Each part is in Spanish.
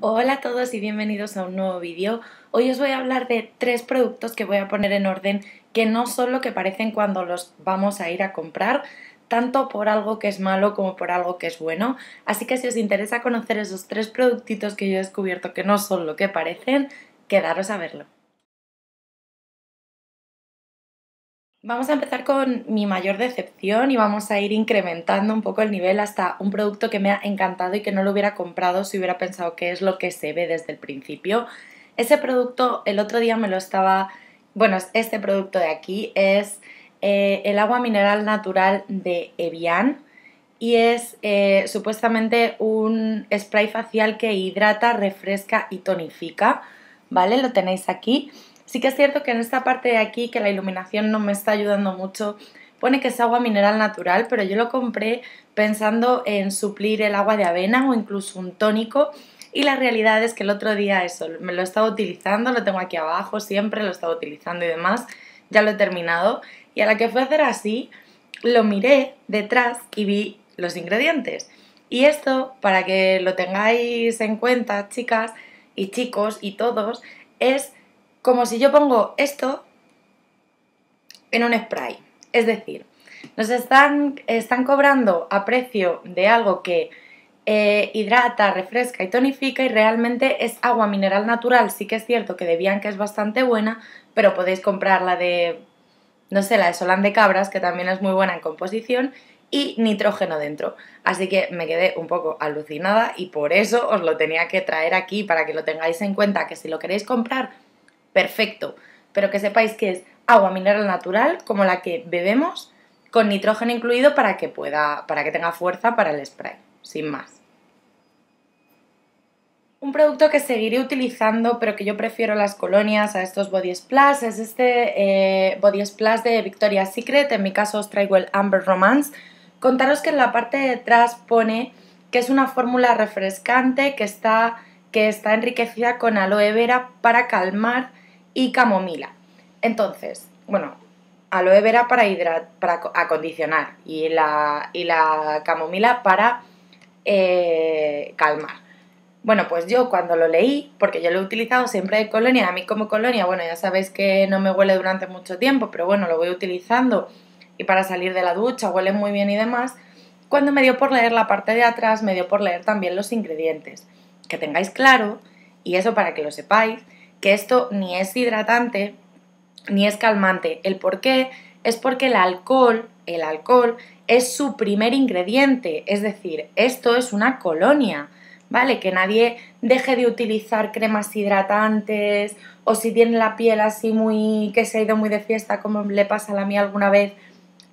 Hola a todos y bienvenidos a un nuevo vídeo. Hoy os voy a hablar de tres productos que voy a poner en orden que no son lo que parecen cuando los vamos a ir a comprar, tanto por algo que es malo como por algo que es bueno. Así que si os interesa conocer esos tres productitos que yo he descubierto que no son lo que parecen, quedaros a verlo. Vamos a empezar con mi mayor decepción y vamos a ir incrementando un poco el nivel hasta un producto que me ha encantado y que no lo hubiera comprado si hubiera pensado que es lo que se ve desde el principio. Ese producto el otro día me lo estaba... Bueno, este producto de aquí es eh, el agua mineral natural de Evian y es eh, supuestamente un spray facial que hidrata, refresca y tonifica. ¿Vale? Lo tenéis aquí. Sí que es cierto que en esta parte de aquí, que la iluminación no me está ayudando mucho, pone que es agua mineral natural, pero yo lo compré pensando en suplir el agua de avena o incluso un tónico. Y la realidad es que el otro día eso, me lo he estado utilizando, lo tengo aquí abajo siempre, lo he estado utilizando y demás, ya lo he terminado. Y a la que fue a hacer así, lo miré detrás y vi los ingredientes. Y esto, para que lo tengáis en cuenta, chicas y chicos y todos, es como si yo pongo esto en un spray. Es decir, nos están, están cobrando a precio de algo que eh, hidrata, refresca y tonifica y realmente es agua mineral natural. Sí que es cierto que de que es bastante buena, pero podéis comprar la de, no sé, la de Solán de Cabras, que también es muy buena en composición, y nitrógeno dentro. Así que me quedé un poco alucinada y por eso os lo tenía que traer aquí para que lo tengáis en cuenta, que si lo queréis comprar perfecto, pero que sepáis que es agua mineral natural como la que bebemos con nitrógeno incluido para que pueda para que tenga fuerza para el spray, sin más. Un producto que seguiré utilizando, pero que yo prefiero las colonias a estos body splash, es este eh, body splash de Victoria's Secret. En mi caso os traigo el Amber Romance. Contaros que en la parte de atrás pone que es una fórmula refrescante que que está enriquecida con aloe vera para calmar y camomila. Entonces, bueno, aloe vera para, para acondicionar y la, camomila para eh, calmar. Bueno, pues yo cuando lo leí, porque yo lo he utilizado siempre de colonia, a mí como colonia, bueno, ya sabéis que no me huele durante mucho tiempo, pero bueno, lo voy utilizando y para salir de la ducha huele muy bien y demás. Cuando me dio por leer la parte de atrás, me dio por leer también los ingredientes. Que tengáis claro, y eso para que lo sepáis, que esto ni es hidratante ni es calmante. ¿El por qué? Es porque el alcohol, el alcohol es su primer ingrediente, es decir, esto es una colonia, ¿vale? Que nadie deje de utilizar cremas hidratantes o si tiene la piel así muy que se ha ido muy de fiesta como le pasa a la mía alguna vez,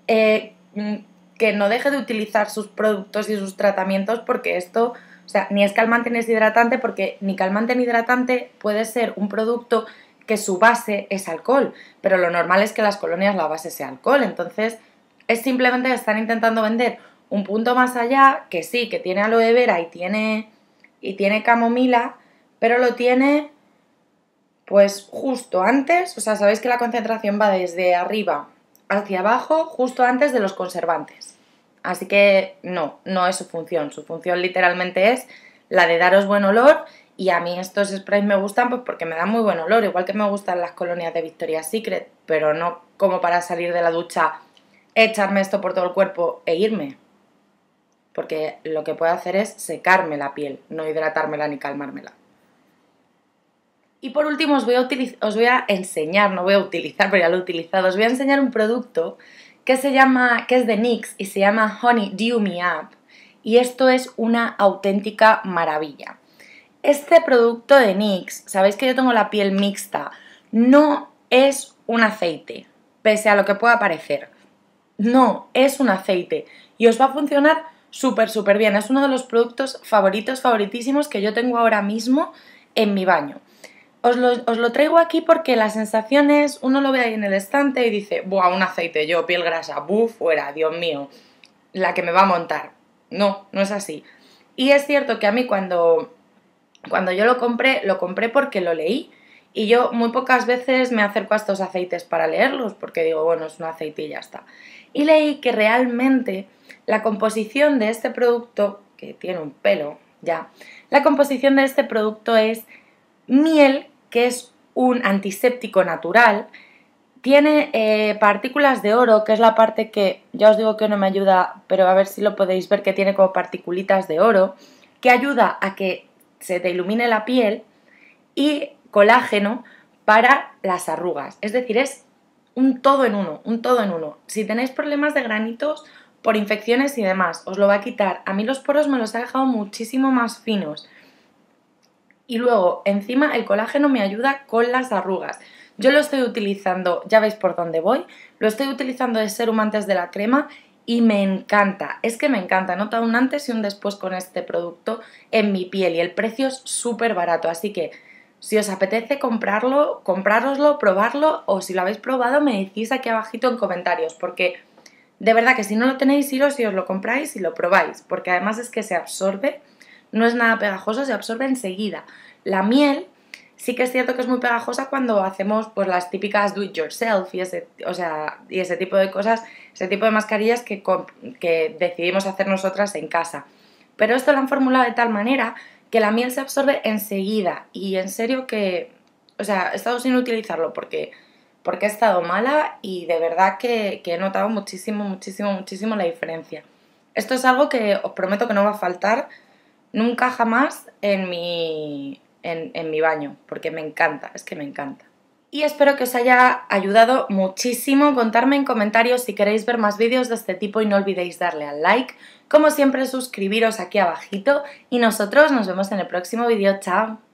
eh, mm, que no deje de utilizar sus productos y sus tratamientos porque esto o sea, ni es calmante ni es hidratante porque ni calmante ni hidratante puede ser un producto que su base es alcohol, pero lo normal es que las colonias la base sea alcohol, entonces es simplemente que están intentando vender un punto más allá que sí, que tiene aloe vera y tiene y tiene camomila, pero lo tiene pues justo antes, o sea, sabéis que la concentración va desde arriba hacia abajo, justo antes de los conservantes. Así que no, no es su función. Su función literalmente es la de daros buen olor y a mí estos sprays me gustan pues porque me dan muy buen olor, igual que me gustan las colonias de Victoria's Secret, pero no como para salir de la ducha, echarme esto por todo el cuerpo e irme. Porque lo que puedo hacer es secarme la piel, no hidratármela ni calmármela. Y por último os voy a, os voy a enseñar, no voy a utilizar, pero ya lo he utilizado, os voy a enseñar un producto que se llama, que es de NYX y se llama Honey Dew Me Up. Y esto es una auténtica maravilla. Este producto de NYX, sabéis que yo tengo la piel mixta, no es un aceite, pese a lo que pueda parecer. No, es un aceite y os va a funcionar súper, súper bien. Es uno de los productos favoritos, favoritísimos que yo tengo ahora mismo en mi baño. Os lo, traigo aquí porque la sensación es, uno lo ve ahí en el estante y dice, buah, un aceite, yo, piel grasa, buf, fuera, Dios mío, la que me va a montar. No, no es así. Y es cierto que a mí cuando, cuando yo lo compré, lo compré porque lo leí. Y yo muy pocas veces me acerco a estos aceites para leerlos, porque digo, bueno, es un aceite y ya está. Y leí que realmente la composición de este producto, que tiene un pelo ya, la composición de este producto es Miel, que es un antiséptico natural, tiene eh, partículas de oro, que es la parte que ya os digo que no me ayuda, pero a ver si lo podéis ver que tiene como particulitas de oro, que ayuda a que se te ilumine la piel y colágeno para las arrugas. Es decir, es un todo en uno, un todo en uno. Si tenéis problemas de granitos por infecciones y demás, os lo va a quitar. A mí los poros me los ha dejado muchísimo más finos y luego encima el colágeno me ayuda con las arrugas. Yo lo estoy utilizando, ya veis por dónde voy, lo estoy utilizando de serum antes de la crema y me encanta, es que me encanta, nota un antes y un después con este producto en mi piel y el precio es súper barato, así que si os apetece comprarlo, comprároslo, probarlo o si lo habéis probado me decís aquí abajito en comentarios porque de verdad que si no lo tenéis iros y os lo compráis y lo probáis porque además es que se absorbe no es nada pegajoso, se absorbe enseguida. La miel sí que es cierto que es muy pegajosa cuando hacemos pues las típicas do it yourself y ese, y ese tipo de cosas, ese tipo de mascarillas que, decidimos hacer nosotras en casa. Pero esto lo han formulado de tal manera que la miel se absorbe enseguida y en serio que, o sea, he estado sin utilizarlo porque, porque he estado mala y de verdad que, que he notado muchísimo, muchísimo, muchísimo la diferencia. Esto es algo que os prometo que no va a faltar nunca jamás en mi, en, en mi baño, porque me encanta, es que me encanta. Y espero que os haya ayudado muchísimo. Contarme en comentarios si queréis ver más vídeos de este tipo y no olvidéis darle al like. Como siempre, suscribiros aquí abajito y nosotros nos vemos en el próximo vídeo. ¡Chao!